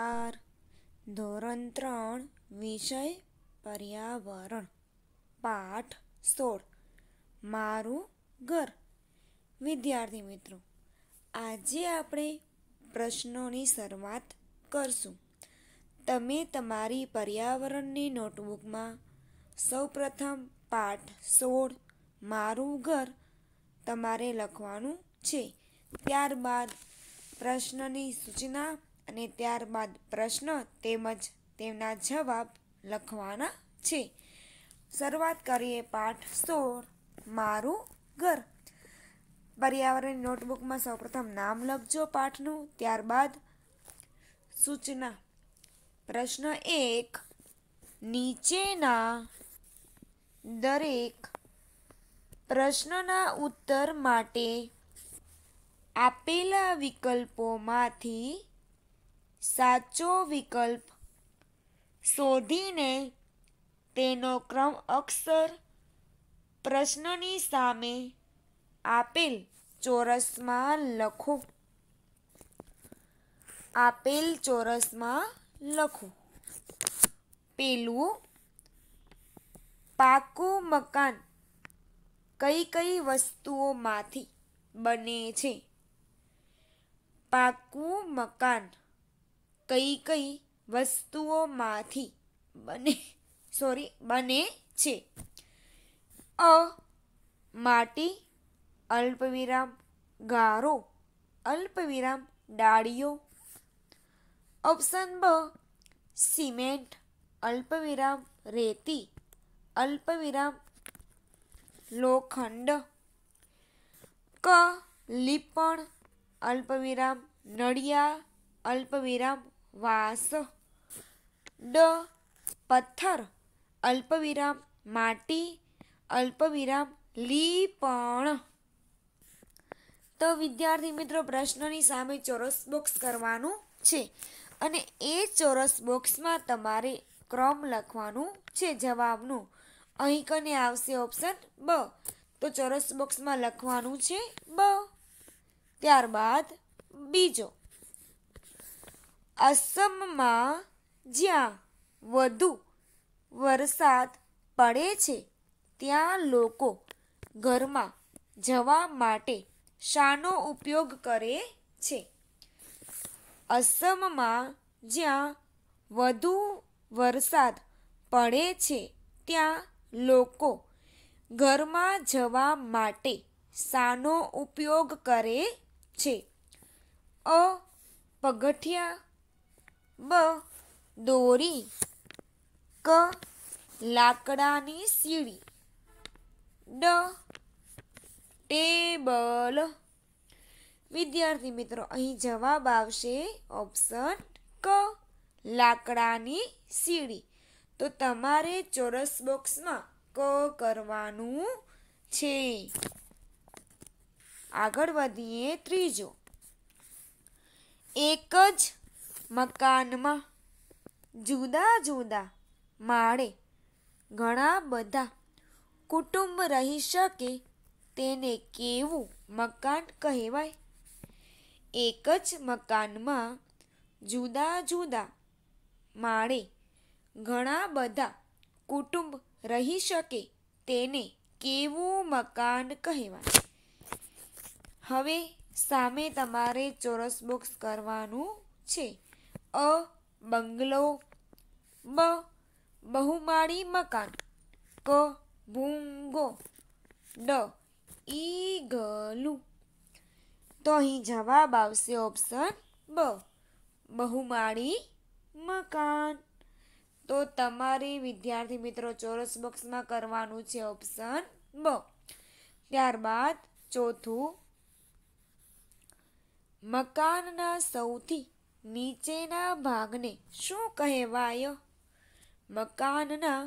બાર ધોરણ ત્રણ વિષય પર્યાવરણ પાઠ સોળ મારું ઘર વિદ્યાર્થી મિત્રો આજે આપણે પ્રશ્નોની શરૂઆત કરશું તમે તમારી પર્યાવરણની નોટબુકમાં સૌપ્રથમ પાઠ સોળ મારું ઘર તમારે લખવાનું છે ત્યારબાદ પ્રશ્નની સૂચના અને ત્યારબાદ પ્રશ્ન તેમજ તેમના જવાબ લખવાના છે શરૂઆત કરીએ પાઠ સોળ મારું ઘર પર્યાવરણ નોટબુકમાં સૌપ્રથમ નામ લખજો પાઠનું ત્યારબાદ સૂચના પ્રશ્ન એક નીચેના દરેક પ્રશ્નના ઉત્તર માટે આપેલા વિકલ્પોમાંથી સાચો વિકલ્પ શોધીને તેનો ક્રમ અક્ષર પ્રશ્નની સામે આપેલ ચોરસમાં લખો આપેલ ચોરસમાં લખો પેલું પાકું મકાન કઈ કઈ વસ્તુઓમાંથી બને છે પાકું મકાન કઈ કઈ વસ્તુઓમાંથી બને સોરી બને છે અ માટી અલ્પવિરામ ગારો અલ્પવિરામ ડાળીઓ ઓપ્શન બ સિમેન્ટ અલ્પવિરામ રેતી અલ્પવિરામ લોખંડ ક લીપણ અલ્પવિરામ નડિયા અલ્પવિરામ વાસ ડ પથ્થર અલ્પવિરામ માટી અલ્પવિરામ લીપણ તો વિદ્યાર્થી મિત્રો પ્રશ્નની સામે ચોરસ બોક્સ કરવાનું છે અને એ ચોરસ બોક્સમાં તમારે ક્રમ લખવાનું છે જવાબનું અહીં કને આવશે ઓપ્શન બ તો ચોરસ બોક્સમાં લખવાનું છે બ ત્યારબાદ બીજો અસમમાં જ્યાં વધુ વરસાદ પડે છે ત્યાં લોકો ઘરમાં જવા માટે શાનો ઉપયોગ કરે છે અસમમાં જ્યાં વધુ વરસાદ પડે છે ત્યાં લોકો ઘરમાં જવા માટે શાનો ઉપયોગ કરે છે અ પગથિયા બ દોરી ક લાકડાની સીડી ડ ટેબલ વિદ્યાર્થી મિત્રો અહીં જવાબ આવશે ઓપ્શન ક લાકડાની સીડી તો તમારે ચોરસ બોક્સમાં ક કરવાનું છે આગળ વધીએ ત્રીજો એક જ મકાનમાં જુદા જુદા માળે ઘણા બધા કુટુંબ રહી શકે તેને કેવું મકાન કહેવાય એક જ મકાનમાં જુદા જુદા માળે ઘણા બધા કુટુંબ રહી શકે તેને કેવું મકાન કહેવાય હવે સામે તમારે ચોરસ બોક્સ કરવાનું છે અ બંગલો બ બહુમાળી મકાન ક ભૂંગો ડ ઈગલું તો અહીં જવાબ આવશે ઓપ્શન બ બહુમાળી મકાન તો તમારે વિદ્યાર્થી મિત્રો ચોરસ બોક્સમાં કરવાનું છે ઓપ્શન બ ત્યારબાદ ચોથું મકાનના સૌથી નીચેના ભાગને શું કહેવાય મકાનના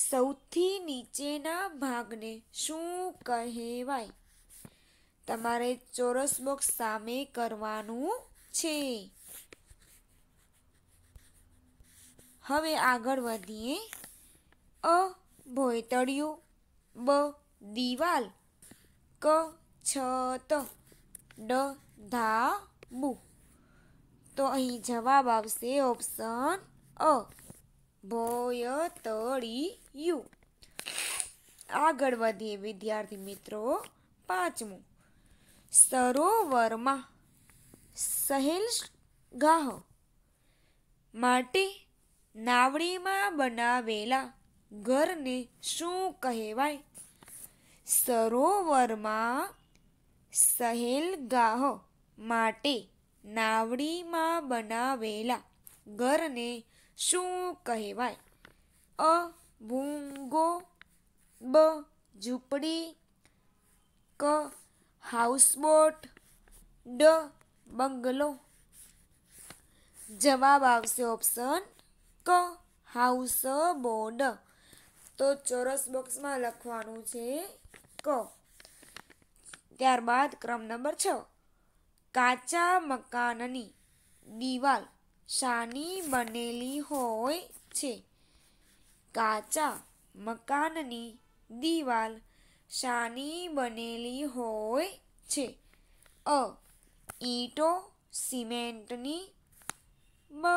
સૌથી નીચેના ભાગને શું કહેવાય તમારે ચોરસ બોક્સ સામે કરવાનું છે હવે આગળ વધીએ અ ભોયતળિયું બ દિવાલ ક છત ડ ધાબુ તો અહીં જવાબ આવશે ઓપ્શન અ ભોય તળી યુ આગળ વધીએ વિદ્યાર્થી મિત્રો પાંચમું સરોવરમાં સહેલ ગાહ માટે નાવડીમાં બનાવેલા ઘરને શું કહેવાય સરોવરમાં સહેલગાહ માટે નાવડીમાં બનાવેલા ઘરને શું કહેવાય અ ભૂંગો બ ઝૂંપડી ક હાઉસબોટ ડ બંગલો જવાબ આવશે ઓપ્શન ક હાઉસ બોર્ડ તો ચોરસ બોક્સમાં લખવાનું છે ક ત્યારબાદ ક્રમ નંબર છ કાચા મકાનની દિવાલ શાની બનેલી હોય છે કાચા મકાનની દિવાલ શાની બનેલી હોય છે અ ઈંટો સિમેન્ટની બ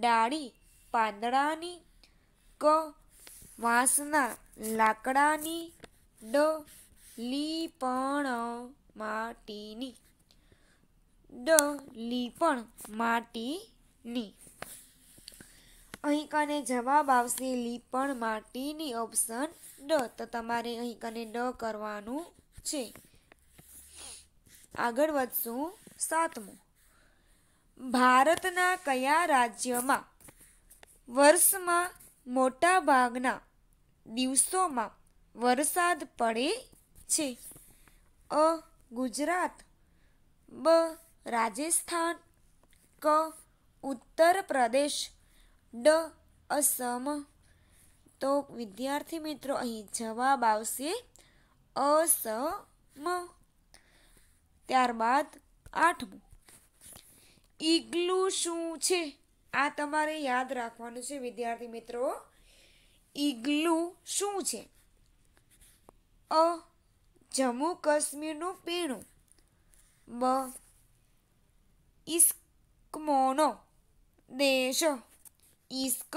ડાળી પાંદડાની ક વાંસના લાકડાની ડ લીપણ માટીની ડ લીપણ માટીની અહીં કને જવાબ આવશે લીપણ માટીની ઓપ્શન ડ તો તમારે અહીં કને ડ કરવાનું છે આગળ વધશું સાતમું ભારતના કયા રાજ્યમાં વર્ષમાં મોટા ભાગના દિવસોમાં વરસાદ પડે છે અ ગુજરાત બ રાજસ્થાન ક ઉત્તર પ્રદેશ ડ અસમ તો વિદ્યાર્થી મિત્રો અહીં જવાબ આવશે અસમ ત્યારબાદ આઠમું ઈગ્લુ શું છે આ તમારે યાદ રાખવાનું છે વિદ્યાર્થી મિત્રો ઈગ્લુ શું છે અ જમ્મુ કાશ્મીરનું પીણું બ iscmono de શ ઇસ્ક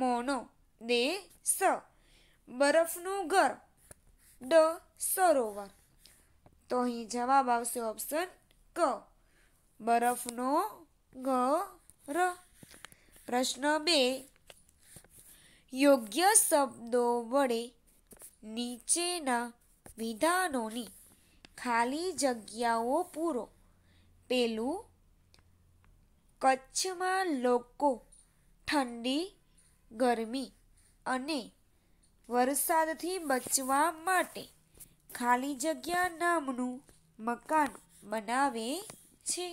મોનો દે સ બરફનું ઘર ડ સરોવર તો અહીં જવાબ આવશે ઓપ્શન ક બરફનો ઘ ર પ્રશ્ન બે યોગ્ય શબ્દો વડે નીચેના વિધાનોની ખાલી જગ્યાઓ પૂરો પેલું કચ્છમાં લોકો ઠંડી ગરમી અને વરસાદથી બચવા માટે ખાલી જગ્યા નામનું મકાન બનાવે છે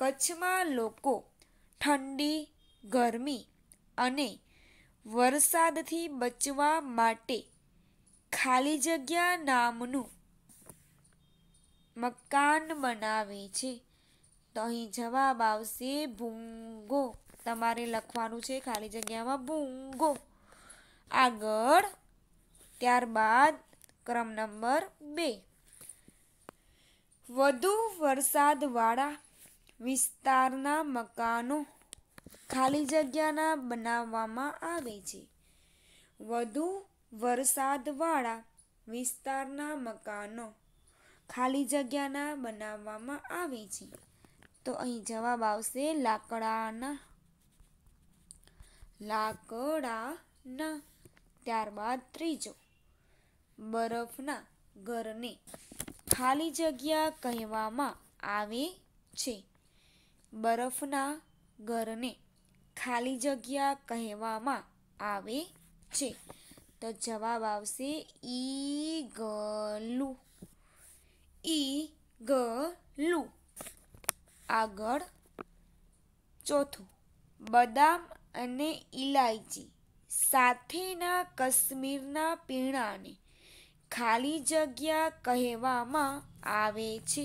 કચ્છમાં લોકો ઠંડી ગરમી અને વરસાદથી બચવા માટે ખાલી જગ્યા નામનું મકાન બનાવે છે તો અહીં જવાબ આવશે ભૂંગો તમારે લખવાનું છે ખાલી જગ્યામાં ભૂંગો આગળ ત્યારબાદ ક્રમ નંબર બે વધુ વરસાદવાળા વિસ્તારના મકાનો ખાલી જગ્યાના બનાવવામાં આવે છે વધુ વરસાદવાળા વિસ્તારના મકાનો ખાલી જગ્યાના બનાવવામાં આવે છે તો અહીં જવાબ આવશે લાકડાના લાકડાના ત્યારબાદ ત્રીજો બરફના ઘરને ખાલી જગ્યા કહેવામાં આવે છે બરફના ઘરને ખાલી જગ્યા કહેવામાં આવે છે તો જવાબ આવશે ઈ ઈ ગલું આગળ ચોથું બદામ અને ઇલાયચી સાથેના કશ્મીરના પીણાને ખાલી જગ્યા કહેવામાં આવે છે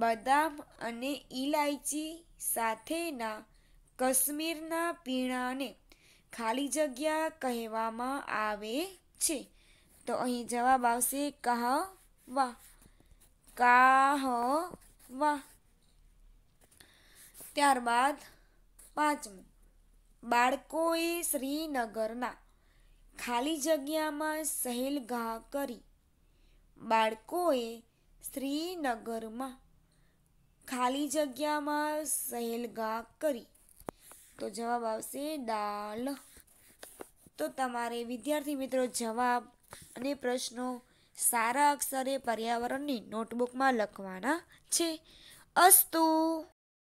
બદામ અને ઇલાયચી સાથેના કશ્મીરના પીણાને ખાલી જગ્યા કહેવામાં આવે છે તો અહીં જવાબ આવશે વાહ કાહ વાહ ત્યારબાદ પાંચમું બાળકોએ શ્રીનગરના ખાલી જગ્યામાં સહેલગાહ કરી બાળકોએ શ્રીનગરમાં ખાલી જગ્યામાં સહેલગાહ કરી તો જવાબ આવશે દાલ તો તમારે વિદ્યાર્થી મિત્રો જવાબ અને પ્રશ્નો સારા અક્ષરે પર્યાવરણની નોટબુકમાં લખવાના છે અસ્તુ